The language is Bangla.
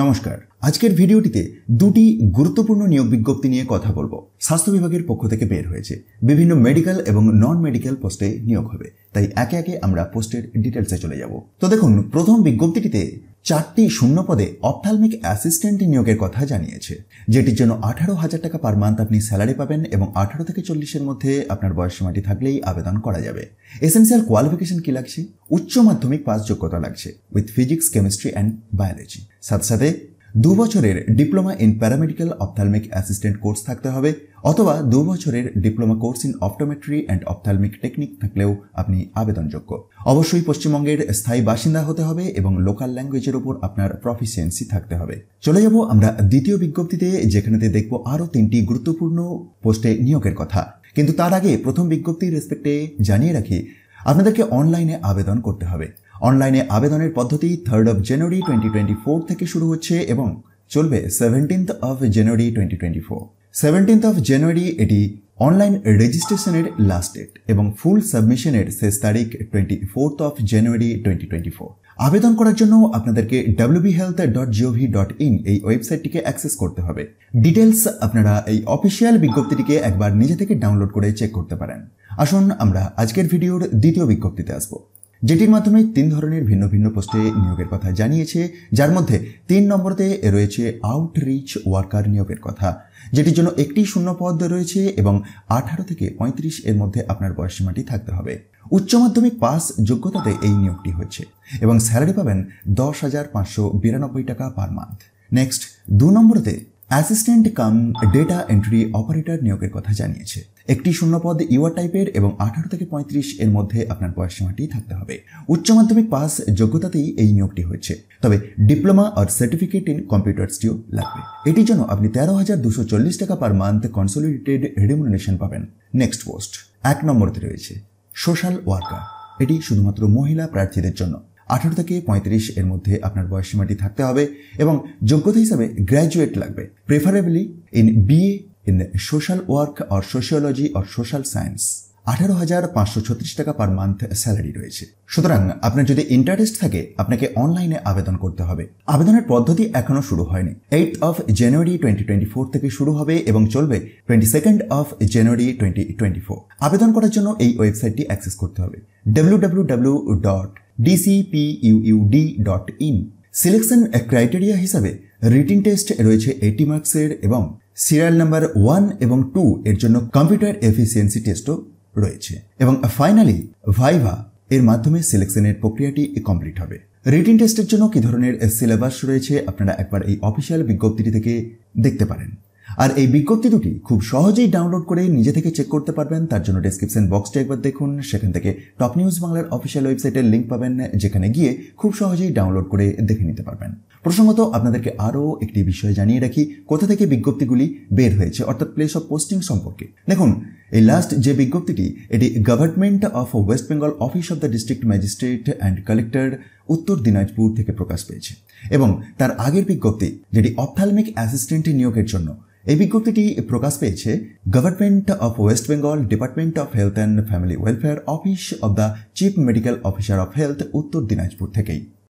নমস্কার আজকের ভিডিওটিতে দুটি গুরুত্বপূর্ণ নিয়োগ বিজ্ঞপ্তি নিয়ে কথা বলবো স্বাস্থ্য বিভাগের পক্ষ থেকে বের হয়েছে বিভিন্ন মেডিকেল এবং নন মেডিকেল পোস্টে নিয়োগ হবে তাই একে একে আমরা পোস্টের ডিটেলসে চলে যাব তো দেখুন প্রথম বিজ্ঞপ্তিটিতে চারটি শূন্য পদে অপথালমিক অ্যাসিস্ট্যান্ট নিয়োগের কথা জানিয়েছে যেটির জন্য আঠারো হাজার টাকা পার মান্থ আপনি স্যালারি পাবেন এবং আঠারো থেকে চল্লিশের মধ্যে আপনার বয়স সীমাটি থাকলেই আবেদন করা যাবে এসেন্সিয়াল কোয়ালিফিকেশন কি লাগছে উচ্চ মাধ্যমিক পাস যোগ্যতা লাগছে with physics chemistry and biology সাথে সাথে দু বছরের diploma in paramedical ophthalmic assistant course থাকতে হবে অথবা দু বছরের diploma course in optometry and ophthalmic technique থাকলেও আপনি আবেদনযোগ্য অবশ্যই পশ্চিমবঙ্গের স্থায়ী বাসিন্দা হতে হবে এবং লোকাল ল্যাঙ্গুয়েজের উপর আপনার প্রফিসিয়েন্সি থাকতে হবে চলে যাব আমরা দ্বিতীয় বিজ্ঞপ্তিতে যেখানেতে দেখব আরও তিনটি গুরুত্বপূর্ণ পোস্টে নিয়োগের কথা কিন্তু তার আগে প্রথম বিজ্ঞপ্তির রেসপেক্টে জানিয়ে রাখি আপনাদেরকে অনলাইনে আবেদন করতে হবে অনলাইনে আবেদনের পদ্ধতি third of January twenty twenty four থেকে শুরু হচ্ছে এবং চলবে seventeenth of January twenty twenty four seventeenth of January এটি অনলাইন রেজিস্ট্রেশনের লাস্ট ডেট এবং ফুল সাবমিশনের শেষ তারিখ twenty fourth of January twenty twenty four আবেদন করার জন্য আপনাদেরকে WB health dot GOV dot in এই ওয়েবসাইটটিকে অ্যাক্সেস করতে হবে ডিটেলস আপনারা এই অফিসিয়াল বিজ্ঞপ্তিটিকে একবার নিজে থেকে ডাউনলোড করে চেক করতে পারেন আসুন আমরা আজকের ভিডিওর দ্বিতীয় বিজ্ঞপ্তিতে আসবো যেটির মাধ্যমে তিন ধরনের ভিন্ন ভিন্ন পোস্টে নিয়োগের কথা জানিয়েছে যার মধ্যে তিন নম্বরতে রয়েছে আউটরিচ ওয়ার্কার নিয়োগের কথা যেটির জন্য একটি শূন্য পদ রয়েছে এবং আঠারো থেকে পঁয়ত্রিশ এর মধ্যে আপনার বয়সসীমাটি থাকতে হবে উচ্চ মাধ্যমিক পাস যোগ্যতাতে এই নিয়োগটি হচ্ছে এবং স্যালারি পাবেন দশ হাজার পাঁচশো বিরানব্বই টাকা পার মান্থ নেক্সট দু নম্বরতে assistant cum data entry operator নিয়োগের কথা জানিয়েছে একটি শূন্যপদ ইউআর টাইপের এবং আঠারো থেকে পঁয়ত্রিশ এর মধ্যে আপনার বয়স সীমাটি থাকতে হবে উচ্চ মাধ্যমিক পাস যোগ্যতাতেই এই নিয়োগটি হয়েছে তবে ডিপ্লোমা আর সার্টিফিকেট ইন কম্পিউটার্সটিও লাগবে এটির জন্য আপনি তেরো হাজার দুশো চল্লিশ টাকা পার মান্থ কনসোলিডেটেড রেমুনেশন পাবেন নেক্সট পোস্ট এক নম্বরতে রয়েছে সোশ্যাল ওয়ার্কার এটি শুধুমাত্র মহিলা প্রার্থীদের জন্য আঠারো থেকে পঁয়ত্রিশ এর মধ্যে আপনার বয়সসীমাটি থাকতে হবে এবং যোগ্যতা হিসাবে গ্র্যাজুয়েট লাগবে preferably in BA in social work or sociology or social science আঠারো হাজার পাঁচশো ছত্রিশ টাকা পার মান্থ স্যালারি রয়েছে সুতরাং আপনার যদি ইন্টারেস্ট থাকে আপনাকে অনলাইনে আবেদন করতে হবে আবেদনের পদ্ধতি এখনও শুরু হয়নি eight of January twenty twenty four থেকে শুরু হবে এবং চলবে twenty second of January twenty twenty four আবেদন করার জন্য এই ওয়েবসাইটটি অ্যাক্সেস করতে হবে ডাব্লিউ ডাব্লিউ ডাব্লিউ ডট ডিসিপিইউইউডি.in সিলেকশন ক্রাইটেরিয়া হিসাবে রিটিন টেস্ট রয়েছে এইটি মার্কসের এবং সিরিয়াল নাম্বার ওয়ান এবং টু এর জন্য কম্পিউটার এফিসিয়েন্সি টেস্টও রয়েছে এবং ফাইনালি ভাইভা এর মাধ্যমে সিলেকশনের প্রক্রিয়াটি কমপ্লিট হবে রিটিন টেস্টের জন্য কী ধরনের সিলেবাস রয়েছে আপনারা একবার এই অফিসিয়াল বিজ্ঞপ্তিটি থেকে দেখতে পারেন আর এই বিজ্ঞপ্তি দুটি খুব সহজেই ডাউনলোড করে নিজে থেকে চেক করতে পারবেন তার জন্য ডিসক্রিপশন বক্সটা একবার দেখুন সেখান থেকে টপ নিউজ বাংলার অফিসিয়াল ওয়েবসাইটের লিঙ্ক পাবেন যেখানে গিয়ে খুব সহজেই ডাউনলোড করে দেখে নিতে পারবেন প্রসঙ্গত আপনাদেরকে আরও একটি বিষয় জানিয়ে রাখি কোথা থেকে বিজ্ঞপ্তিগুলি বের হয়েছে অর্থাৎ প্লেস অফ পোস্টিং সম্পর্কে দেখুন এই লাস্ট যে বিজ্ঞপ্তিটি এটি government of West Bengal office of the district magistrate and collector Uttar Dinajpur থেকে প্রকাশ পেয়েছে এবং তার আগের বিজ্ঞপ্তি যেটি অপথালমিক অ্যাসিস্ট্যান্ট নিয়োগের জন্য এই বিজ্ঞপ্তিটি প্রকাশ পেয়েছে government of West Bengal department of health and family welfare office of the chief medical officer of health Uttar Dinajpur থেকেই